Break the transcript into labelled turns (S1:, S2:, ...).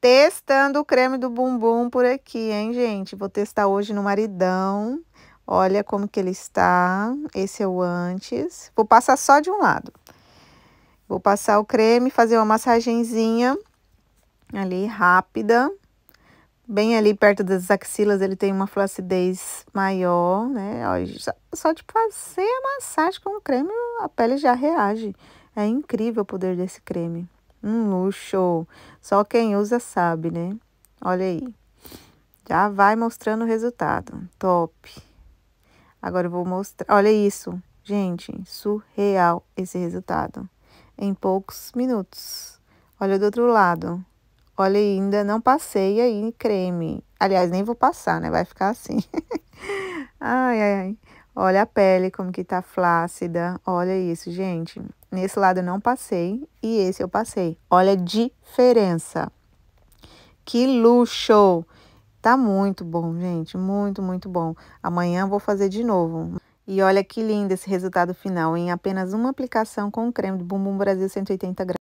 S1: Testando o creme do bumbum por aqui, hein, gente? Vou testar hoje no maridão. Olha como que ele está. Esse é o antes. Vou passar só de um lado. Vou passar o creme, fazer uma massagenzinha ali rápida. Bem ali perto das axilas, ele tem uma flacidez maior, né? Só de fazer a massagem com o creme, a pele já reage. É incrível o poder desse creme. Um luxo. Só quem usa sabe, né? Olha aí. Já vai mostrando o resultado. Top. Agora eu vou mostrar. Olha isso. Gente, surreal esse resultado. Em poucos minutos. Olha do outro lado. Olha, ainda não passei aí creme. Aliás, nem vou passar, né? Vai ficar assim. ai, ai, ai. Olha a pele como que tá flácida. Olha isso, gente. Nesse lado eu não passei e esse eu passei. Olha a diferença. Que luxo! Tá muito bom, gente. Muito, muito bom. Amanhã vou fazer de novo. E olha que lindo esse resultado final em apenas uma aplicação com o creme do Bumbum Brasil 180 gramas.